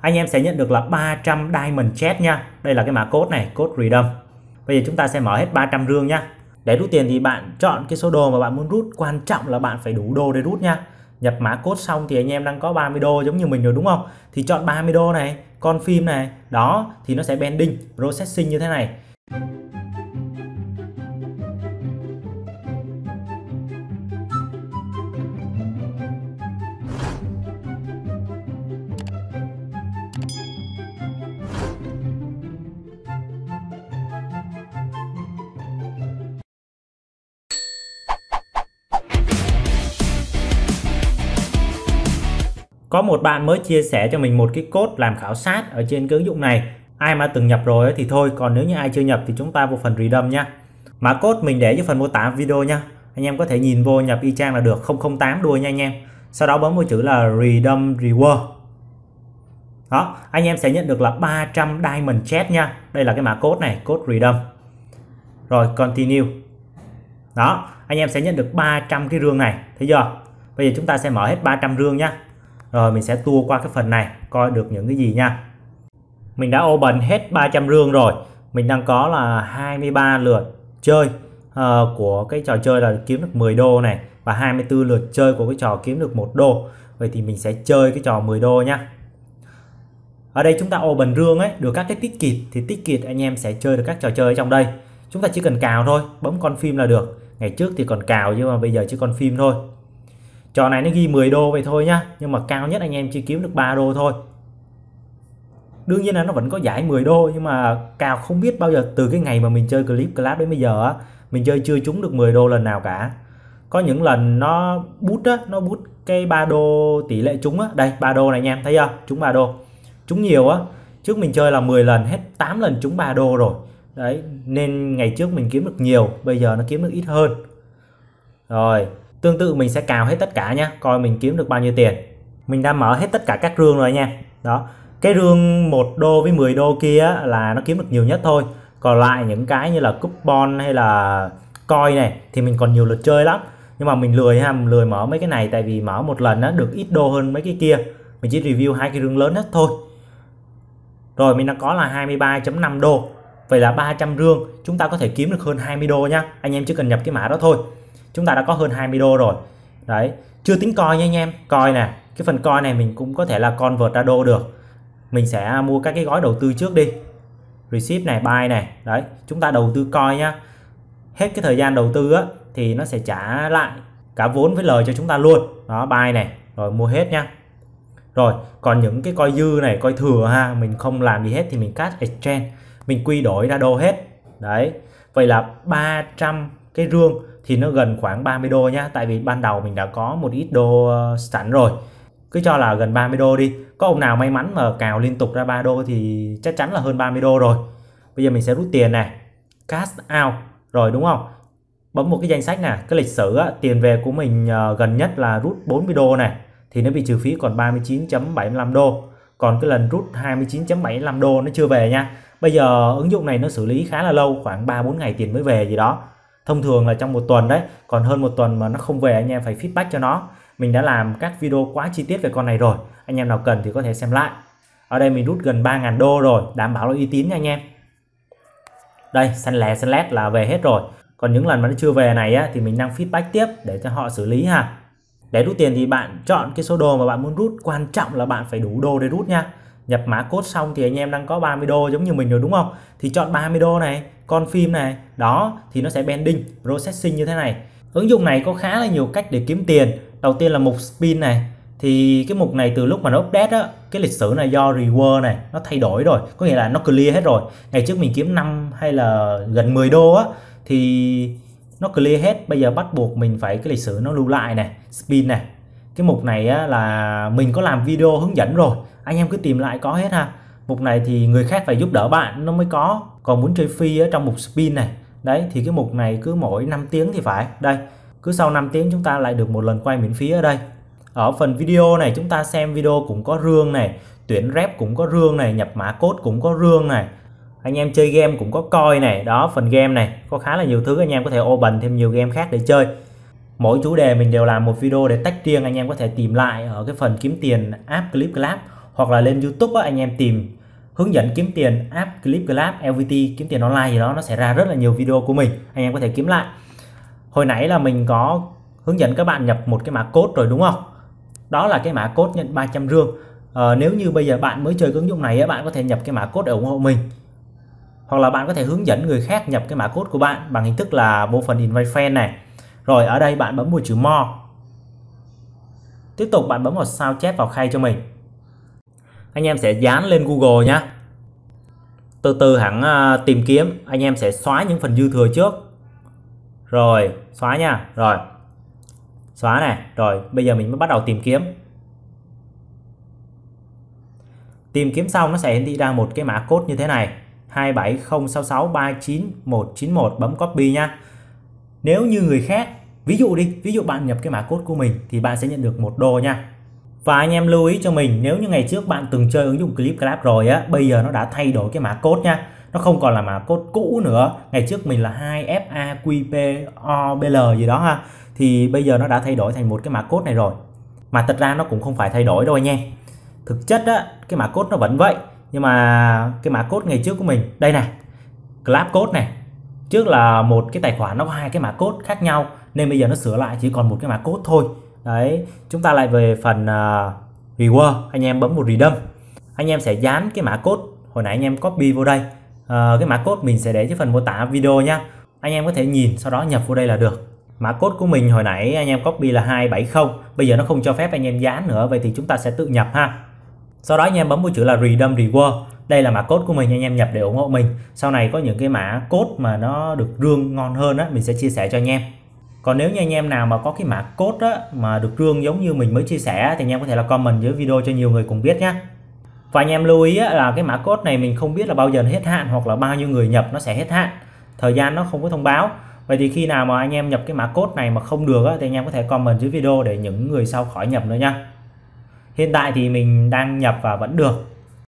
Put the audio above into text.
anh em sẽ nhận được là 300 diamond chat nha đây là cái mã code này code redeem bây giờ chúng ta sẽ mở hết 300 rương nha để rút tiền thì bạn chọn cái số đồ mà bạn muốn rút quan trọng là bạn phải đủ đô để rút nha nhập mã code xong thì anh em đang có 30 đô giống như mình rồi đúng không thì chọn 30 đô này con phim này đó thì nó sẽ bending processing như thế này Có một bạn mới chia sẻ cho mình một cái cốt làm khảo sát ở trên cái ứng dụng này. Ai mà từng nhập rồi thì thôi, còn nếu như ai chưa nhập thì chúng ta vô phần redeem nhá. Mã cốt mình để dưới phần mô tả video nhá Anh em có thể nhìn vô nhập y chang là được 008 đuôi nha anh em. Sau đó bấm vào chữ là redeem reward. Đó, anh em sẽ nhận được là 300 diamond chat nha. Đây là cái mã cốt này, cốt redeem Rồi continue. Đó, anh em sẽ nhận được 300 cái rương này, thấy chưa? Bây giờ chúng ta sẽ mở hết 300 rương nhá rồi mình sẽ tua qua cái phần này coi được những cái gì nha mình đã open hết 300 rương rồi mình đang có là 23 lượt chơi uh, của cái trò chơi là kiếm được 10 đô này và 24 lượt chơi của cái trò kiếm được 1 đô vậy thì mình sẽ chơi cái trò 10 đô nha ở đây chúng ta open rương ấy được các cái tiết kiệt thì tiết kiệt anh em sẽ chơi được các trò chơi ở trong đây chúng ta chỉ cần cào thôi bấm con phim là được ngày trước thì còn cào nhưng mà bây giờ chỉ còn phim thôi trò này nó ghi 10 đô vậy thôi nhá nhưng mà cao nhất anh em chỉ kiếm được 3 đô thôi đương nhiên là nó vẫn có giải 10 đô nhưng mà cao không biết bao giờ từ cái ngày mà mình chơi clip club đến bây giờ á mình chơi chưa trúng được 10 đô lần nào cả có những lần nó bút á nó bút cái ba đô tỷ lệ trúng á đây ba đô này anh em thấy không trúng ba đô trúng nhiều á trước mình chơi là 10 lần hết 8 lần trúng ba đô rồi đấy nên ngày trước mình kiếm được nhiều bây giờ nó kiếm được ít hơn rồi Tương tự mình sẽ cào hết tất cả nhé, coi mình kiếm được bao nhiêu tiền. Mình đã mở hết tất cả các rương rồi nha. Đó, cái rương 1 đô với 10 đô kia là nó kiếm được nhiều nhất thôi. Còn lại những cái như là coupon hay là coin này thì mình còn nhiều lượt chơi lắm. Nhưng mà mình lười ha, mình lười mở mấy cái này tại vì mở một lần nó được ít đô hơn mấy cái kia. Mình chỉ review hai cái rương lớn hết thôi. Rồi mình đã có là 23.5 đô Vậy là 300 rương chúng ta có thể kiếm được hơn 20 đô nha Anh em chỉ cần nhập cái mã đó thôi chúng ta đã có hơn 20 đô rồi đấy chưa tính coi nha anh em coi nè cái phần coi này mình cũng có thể là con vượt ra đô được mình sẽ mua các cái gói đầu tư trước đi receipt này buy này đấy chúng ta đầu tư coi nhá hết cái thời gian đầu tư á thì nó sẽ trả lại cả vốn với lời cho chúng ta luôn đó buy này rồi mua hết nhá rồi còn những cái coi dư này coi thừa ha mình không làm gì hết thì mình cắt exchange mình quy đổi ra đô hết đấy vậy là 300 cái rương thì nó gần khoảng 30 đô nhá tại vì ban đầu mình đã có một ít đô ờ, sẵn rồi cứ cho là gần 30 đô đi có ông nào may mắn mà cào liên tục ra 3 đô thì chắc chắn là hơn 30 đô rồi bây giờ mình sẽ rút tiền này cash out rồi đúng không bấm một cái danh sách nè cái lịch sử á, tiền về của mình ờ, gần nhất là rút 40 đô này thì nó bị trừ phí còn 39.75 đô còn cái lần rút 29.75 đô nó chưa về nha bây giờ ứng dụng này nó xử lý khá là lâu khoảng 3-4 ngày tiền mới về gì đó thông thường là trong một tuần đấy còn hơn một tuần mà nó không về anh em phải feedback cho nó mình đã làm các video quá chi tiết về con này rồi anh em nào cần thì có thể xem lại ở đây mình rút gần 3.000 đô rồi đảm bảo là uy tín nha anh em đây xanh lè xanh lét là về hết rồi còn những lần mà nó chưa về này á, thì mình đang feedback tiếp để cho họ xử lý ha để rút tiền thì bạn chọn cái số đồ mà bạn muốn rút quan trọng là bạn phải đủ đô để rút nha nhập mã code xong thì anh em đang có 30 đô giống như mình rồi đúng không thì chọn 30 đô này con phim này đó thì nó sẽ bending processing như thế này ứng dụng này có khá là nhiều cách để kiếm tiền đầu tiên là mục spin này thì cái mục này từ lúc mà nó update á cái lịch sử này do reward này nó thay đổi rồi có nghĩa là nó clear hết rồi ngày trước mình kiếm 5 hay là gần 10 đô á thì nó clear hết bây giờ bắt buộc mình phải cái lịch sử nó lưu lại này spin này cái mục này á, là mình có làm video hướng dẫn rồi anh em cứ tìm lại có hết ha mục này thì người khác phải giúp đỡ bạn nó mới có còn muốn chơi phi ở trong mục spin này đấy thì cái mục này cứ mỗi 5 tiếng thì phải đây cứ sau 5 tiếng chúng ta lại được một lần quay miễn phí ở đây ở phần video này chúng ta xem video cũng có rương này tuyển rep cũng có rương này nhập mã code cũng có rương này anh em chơi game cũng có coi này đó phần game này có khá là nhiều thứ anh em có thể open thêm nhiều game khác để chơi mỗi chủ đề mình đều làm một video để tách riêng anh em có thể tìm lại ở cái phần kiếm tiền app clip club hoặc là lên YouTube á, anh em tìm hướng dẫn kiếm tiền app clip club LVT kiếm tiền online gì đó nó sẽ ra rất là nhiều video của mình anh em có thể kiếm lại hồi nãy là mình có hướng dẫn các bạn nhập một cái mã code rồi đúng không đó là cái mã code nhận 300 rương à, nếu như bây giờ bạn mới chơi ứng dụng này bạn có thể nhập cái mã code để ủng hộ mình hoặc là bạn có thể hướng dẫn người khác nhập cái mã code của bạn bằng hình thức là bộ phần invite fan này rồi ở đây bạn bấm vào chữ more tiếp tục bạn bấm vào sao chép vào khay cho mình anh em sẽ dán lên Google nhé từ từ hẳn à, tìm kiếm anh em sẽ xóa những phần dư thừa trước rồi xóa nha rồi xóa này rồi bây giờ mình mới bắt đầu tìm kiếm tìm kiếm xong nó sẽ hiển thị ra một cái mã code như thế này 27066391191 bấm copy nha nếu như người khác ví dụ đi ví dụ bạn nhập cái mã code của mình thì bạn sẽ nhận được một đô nha và anh em lưu ý cho mình nếu như ngày trước bạn từng chơi ứng dụng clip clap rồi á bây giờ nó đã thay đổi cái mã code nha nó không còn là mã code cũ nữa ngày trước mình là 2FAQPOBL gì đó ha thì bây giờ nó đã thay đổi thành một cái mã code này rồi mà thật ra nó cũng không phải thay đổi đâu anh em thực chất á cái mã code nó vẫn vậy nhưng mà cái mã code ngày trước của mình đây này clap code này trước là một cái tài khoản nó có hai cái mã code khác nhau nên bây giờ nó sửa lại chỉ còn một cái mã code thôi đấy chúng ta lại về phần uh, reward anh em bấm một redeem anh em sẽ dán cái mã code hồi nãy anh em copy vô đây uh, cái mã code mình sẽ để dưới phần mô tả video nha anh em có thể nhìn sau đó nhập vô đây là được mã code của mình hồi nãy anh em copy là 270 bây giờ nó không cho phép anh em dán nữa vậy thì chúng ta sẽ tự nhập ha sau đó anh em bấm vào chữ là redeem reward đây là mã code của mình anh em nhập để ủng hộ mình sau này có những cái mã code mà nó được rương ngon hơn á mình sẽ chia sẻ cho anh em còn nếu như anh em nào mà có cái mã code á, mà được trương giống như mình mới chia sẻ thì anh em có thể là comment dưới video cho nhiều người cùng biết nhé và anh em lưu ý á, là cái mã code này mình không biết là bao giờ hết hạn hoặc là bao nhiêu người nhập nó sẽ hết hạn thời gian nó không có thông báo vậy thì khi nào mà anh em nhập cái mã code này mà không được á, thì anh em có thể comment dưới video để những người sau khỏi nhập nữa nha hiện tại thì mình đang nhập và vẫn được